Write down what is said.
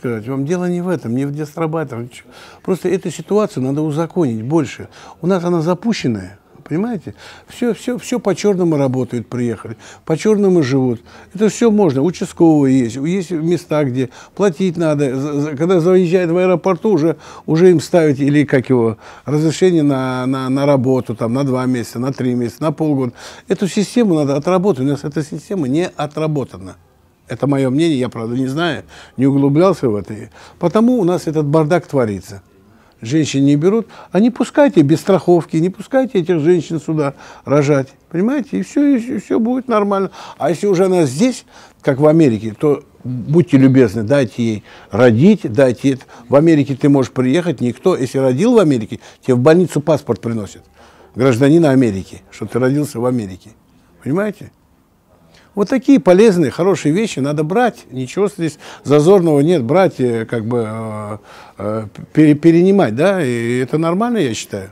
сказать. Вам дело не в этом, не в дестрабаторах. Просто эту ситуацию надо узаконить больше. У нас она запущенная. Понимаете? Все, все, все по-черному работают, приехали. По-черному живут. Это все можно. Участкового есть. Есть места, где платить надо. Когда заезжают в аэропорту, уже, уже им ставить или, как его, разрешение на, на, на работу, там, на два месяца, на три месяца, на полгода. Эту систему надо отработать. У нас эта система не отработана. Это мое мнение, я, правда, не знаю, не углублялся в это. Потому у нас этот бардак творится. Женщин не берут, а не пускайте без страховки, не пускайте этих женщин сюда рожать. Понимаете? И все, и все будет нормально. А если уже она здесь, как в Америке, то будьте любезны, дайте ей родить, дайте это. В Америке ты можешь приехать, никто, если родил в Америке, тебе в больницу паспорт приносят гражданина Америки, что ты родился в Америке. Понимаете? Вот такие полезные, хорошие вещи надо брать. Ничего здесь зазорного нет, брать, э, как бы э, э, перенимать, да, и это нормально, я считаю.